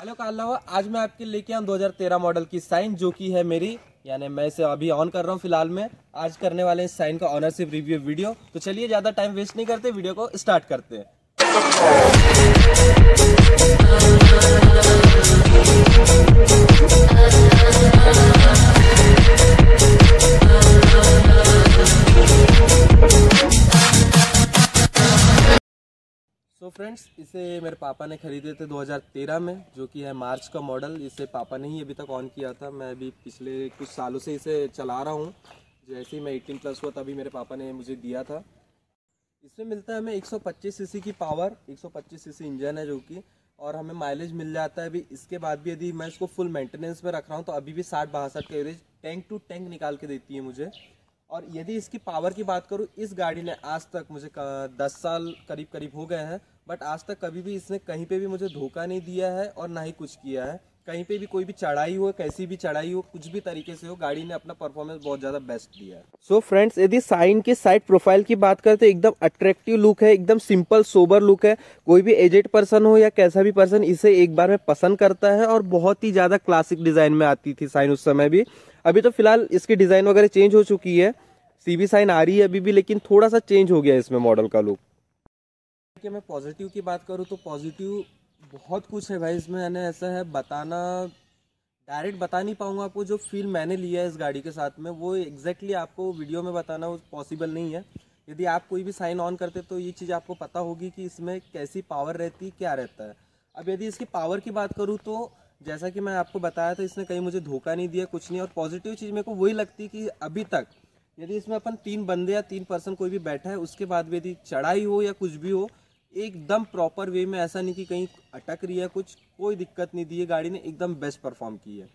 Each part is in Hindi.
हेलो का आज मैं आपके लेके आऊँ दो हजार तेरह मॉडल की साइन जो की है मेरी यानी मैं इसे अभी ऑन कर रहा हूँ फिलहाल में आज करने वाले इस साइन का ऑनरशिप रिव्यू वीडियो तो चलिए ज़्यादा टाइम वेस्ट नहीं करते वीडियो को स्टार्ट करते फ्रेंड्स इसे मेरे पापा ने ख़रीदे थे 2013 में जो कि है मार्च का मॉडल इसे पापा ने ही अभी तक ऑन किया था मैं अभी पिछले कुछ सालों से इसे चला रहा हूँ जैसे ही मैं एटीन प्लस हुआ तभी मेरे पापा ने मुझे दिया था इसमें मिलता है हमें 125 सीसी की पावर 125 सीसी इंजन है जो कि और हमें माइलेज मिल जाता है अभी इसके बाद भी यदि मैं इसको फुल मेंटेनेंस में रख रहा हूँ तो अभी भी साठ बासठ का एवरेज टैंक टू टैंक निकाल के देती है मुझे और यदि इसकी पावर की बात करूँ इस गाड़ी ने आज तक मुझे दस साल करीब करीब हो गए हैं बट आज तक कभी भी इसने कहीं पे भी मुझे धोखा नहीं दिया है और ना ही कुछ किया है कहीं पे भी कोई भी चढ़ाई हो कैसी भी चढ़ाई हो कुछ भी तरीके से हो गाड़ी ने अपना परफॉर्मेंस बहुत ज्यादा बेस्ट दिया है सो फ्रेंड्स यदि साइन के साइड प्रोफाइल की बात करें तो एकदम अट्रैक्टिव लुक है एकदम सिंपल सोबर लुक है कोई भी एजेड पर्सन हो या कैसा भी पर्सन इसे एक बार में पसंद करता है और बहुत ही ज्यादा क्लासिक डिजाइन में आती थी साइन उस समय भी अभी तो फिलहाल इसकी डिजाइन वगैरह चेंज हो चुकी है सीबी साइन आ रही है अभी भी लेकिन थोड़ा सा चेंज हो गया इसमें मॉडल का लुक कि मैं पॉजिटिव की बात करूँ तो पॉजिटिव बहुत कुछ है भाई इसमें मैंने ऐसा है बताना डायरेक्ट बता नहीं पाऊँगा आपको जो फील मैंने लिया है इस गाड़ी के साथ में वो एग्जैक्टली आपको वीडियो में बताना पॉसिबल नहीं है यदि आप कोई भी साइन ऑन करते तो ये चीज़ आपको पता होगी कि इसमें कैसी पावर रहती क्या रहता है अब यदि इसकी पावर की बात करूँ तो जैसा कि मैं आपको बताया था इसने कहीं मुझे धोखा नहीं दिया कुछ नहीं और पॉजिटिव चीज़ मेरे को वही लगती कि अभी तक यदि इसमें अपन तीन बंदे या तीन पर्सन कोई भी बैठा है उसके बाद भी यदि चढ़ाई हो या कुछ भी हो एकदम प्रॉपर वे में ऐसा नहीं कि कहीं अटक रही है कुछ कोई दिक्कत नहीं दी है गाड़ी ने एकदम बेस्ट परफॉर्म की है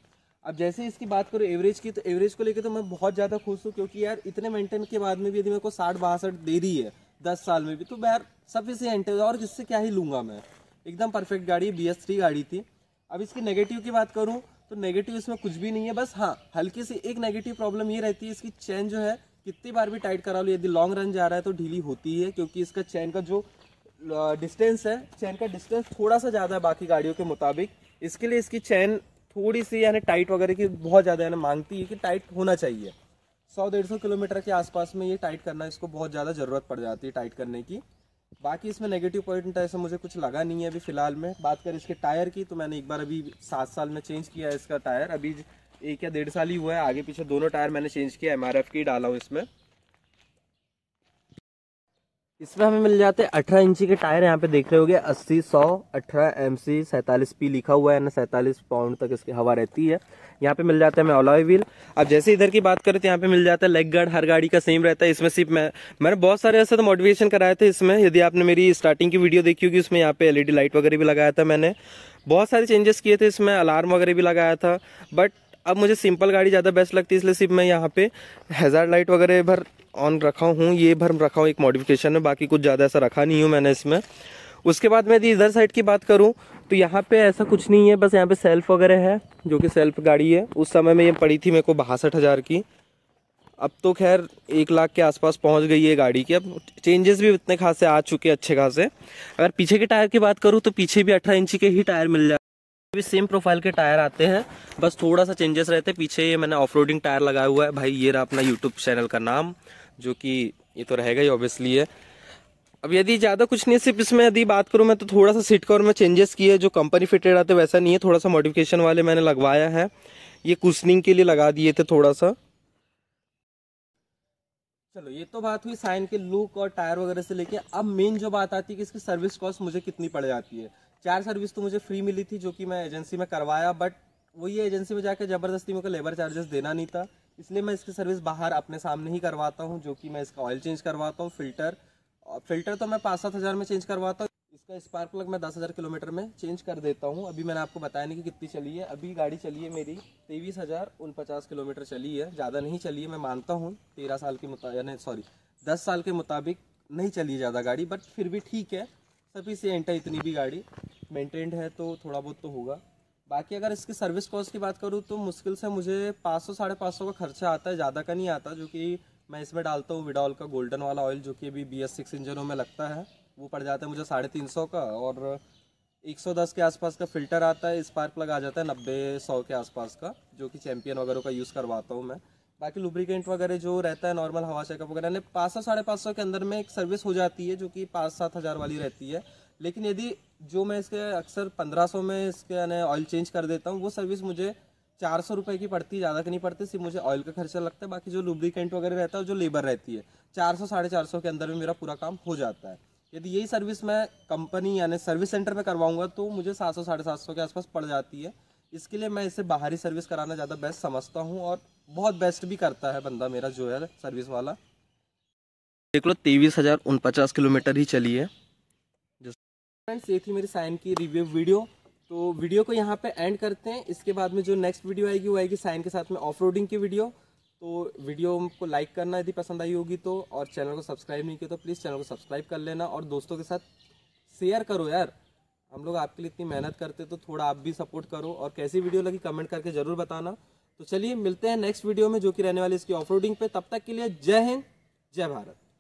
अब जैसे इसकी बात करो एवरेज की तो एवरेज को लेकर तो मैं बहुत ज़्यादा खुश हूँ क्योंकि यार इतने मेंटेन के बाद में भी यदि मेरे को साठ बासठ दे रही है दस साल में भी तो यार सफिशियंट है और इससे क्या ही लूँगा मैं एकदम परफेक्ट गाड़ी एस थ्री गाड़ी थी अब इसकी नेगेटिव की बात करूँ तो नेगेटिव इसमें कुछ भी नहीं है बस हाँ हल्की सी एक नेगेटिव प्रॉब्लम ये रहती है इसकी चैन जो है कितनी बार भी टाइट करा लो यदि लॉन्ग रन जा रहा है तो ढीली होती है क्योंकि इसका चैन का जो डिस्टेंस है चैन का डिस्टेंस थोड़ा सा ज़्यादा है बाकी गाड़ियों के मुताबिक इसके लिए इसकी चैन थोड़ी सी यानी टाइट वगैरह की बहुत ज़्यादा यानी मांगती है कि टाइट होना चाहिए सौ डेढ़ सौ किलोमीटर के आसपास में ये टाइट करना इसको बहुत ज़्यादा ज़रूरत पड़ जाती है टाइट करने की बाकी इसमें नेगेटिव पॉइंट ऐसे मुझे कुछ लगा नहीं है अभी फ़िलहाल में बात करें इसके टायर की तो मैंने एक बार अभी सात साल में चेंज किया है इसका टायर अभी एक या डेढ़ साल ही हुआ है आगे पीछे दोनों टायर मैंने चेंज किया एम आर एफ की डाला हूँ इसमें इसमें हमें मिल जाते हैं अठारह इंची के टायर यहाँ पे देख रहे गए अस्सी सौ अठारह एम सी सैंतालीस पी लिखा हुआ है ना सैंतालीस पाउंड तक इसकी हवा रहती है यहाँ पे मिल जाते हैं हमें ऑलॉय व्हील अब जैसे इधर की बात करें तो यहाँ पे मिल जाता है लेग गार्ड हर गाड़ी का सेम रहता है इसमें सिर्फ मैं मैंने बहुत सारे ऐसे तो मोटिवेशन कराए थे इसमें यदि आपने मेरी स्टार्टिंग की वीडियो देखी होगी उसमें यहाँ पे एलईडी लाइट वगैरह भी लगाया था मैंने बहुत सारे चेंजेस किए थे इसमें अलार्म वगैरह भी लगाया था बट अब मुझे सिंपल गाड़ी ज़्यादा बेस्ट लगती है इसलिए सिर्फ मैं यहाँ पे हेज़ार लाइट वगैरह भर ऑन रखा हूँ ये भर रखा हूँ एक मॉडिफिकेशन में बाकी कुछ ज़्यादा ऐसा रखा नहीं हूँ मैंने इसमें उसके बाद मैं इधर साइड की बात करूँ तो यहाँ पे ऐसा कुछ नहीं है बस यहाँ पे सेल्फ वगैरह है जो कि सेल्फ गाड़ी है उस समय में ये पड़ी थी मेरे को बासठ हज़ार की अब तो खैर एक लाख के आसपास पहुंच गई है गाड़ी की अब चेंजेस भी इतने खासे आ चुके अच्छे खासे अगर पीछे के टायर की बात करूँ तो पीछे भी अठारह इंची के ही टायर मिल जाए भी सेम प्रोफाइल के टायर आते हैं बस थोड़ा सा चेंजेस रहते हैं पीछे ये मैंने ऑफ टायर लगाया हुआ है भाई ये रहा अपना यूट्यूब चैनल का नाम जो कि ये तो रहेगा ही ऑब्वियसली है अब यदि ज़्यादा कुछ नहीं सिर्फ इसमें यदि बात करूँ मैं तो थोड़ा सा सीट कवर में चेंजेस किए जो कंपनी फिटेड आते वैसा नहीं है थोड़ा सा मॉडिफिकेशन वाले मैंने लगवाया है ये कुशनिंग के लिए लगा दिए थे थोड़ा सा चलो ये तो बात हुई साइन के लुक और टायर वगैरह से लेके अब मेन जो बात आती है कि इसकी सर्विस कॉस्ट मुझे कितनी पड़ जाती है चार सर्विस तो मुझे फ्री मिली थी जो कि मैं एजेंसी में करवाया बट वही एजेंसी में जाकर ज़बरदस्ती मुझे लेबर चार्जेस देना नहीं था इसलिए मैं इसकी सर्विस बाहर अपने सामने ही करवाता हूँ जो कि मैं इसका ऑयल चेंज करवाता हूँ फिल्टर फिल्टर तो मैं पाँच सात हज़ार में चेंज करवाता हूँ इसका स्पार्क प्लग मैं दस हज़ार किलोमीटर में चेंज कर देता हूँ अभी मैंने आपको बताया नहीं कि कितनी चली है अभी गाड़ी चली है मेरी तेईस हज़ार उनपचास किलोमीटर चली है ज़्यादा नहीं चली है मैं मानता हूँ तेरह साल के मुताबिक सॉरी दस साल के मुताबिक नहीं चली ज़्यादा गाड़ी बट फिर भी ठीक है से है इतनी भी गाड़ी मेंटेन्ड है तो थोड़ा बहुत तो होगा बाकी अगर इसकी सर्विस कॉस्ट की बात करूँ तो मुश्किल से मुझे पाँच सौ साढ़े पाँच सौ का खर्चा आता है ज़्यादा का नहीं आता जो कि मैं इसमें डालता हूँ विडॉल का गोल्डन वाला ऑयल जो कि अभी बी एस सिक्स इंजनों में लगता है वो पड़ जाता है मुझे साढ़े तीन सौ का और एक सौ दस के आसपास का फ़िल्टर आता है स्पार्क प्लग आ जाता है नब्बे सौ के आसपास का जो कि चैम्पियन वगैरह का यूज़ करवाता हूँ मैं बाकी लुब्रिकेंट वगैरह जो रहता है नॉर्मल हवा चेकअप वगैरह यानी पाँच सौ साढ़े पाँच सौ के अंदर में एक सर्विस हो जाती है जो कि पाँच सात हज़ार वाली रहती है लेकिन यदि जो मैं इसके अक्सर पंद्रह सौ में इसके यानी ऑयल चेंज कर देता हूँ वो सर्विस मुझे चार सौ रुपये की पड़ती है ज़्यादा की नहीं पड़ती सिर्फ मुझे ऑयल का खर्चा लगता है बाकी जो लुब्रिकेंट वगैरह रहता है जो लेबर रहती है चार सौ साढ़े चार सौ के अंदर में मेरा पूरा काम हो जाता है यदि यही सर्विस मैं कंपनी यानी सर्विस सेंटर में करवाऊंगा तो मुझे सात सौ साढ़े सात सौ के आसपास पड़ जाती है इसके लिए मैं इसे बाहरी सर्विस कराना ज़्यादा बेस्ट समझता हूँ और बहुत बेस्ट भी करता है बंदा मेरा जो है सर्विस वाला देख लो तेईस हज़ार उनपचास किलोमीटर ही चली है फ्रेंड्स ये थी मेरी साइन की रिव्यू वीडियो तो वीडियो को यहाँ पे एंड करते हैं इसके बाद में जो नेक्स्ट वीडियो आएगी वो आएगी साइन के साथ में ऑफ की वीडियो तो वीडियो को लाइक करना यदि पसंद आई होगी तो और चैनल को सब्सक्राइब नहीं किया तो प्लीज़ चैनल को सब्सक्राइब कर लेना और दोस्तों के साथ शेयर करो यार हम लोग आपके लिए इतनी मेहनत करते तो थोड़ा आप भी सपोर्ट करो और कैसी वीडियो लगी कमेंट करके ज़रूर बताना तो चलिए मिलते हैं नेक्स्ट वीडियो में जो कि रहने वाले इसकी ऑफ पे तब तक के लिए जय हिंद जय भारत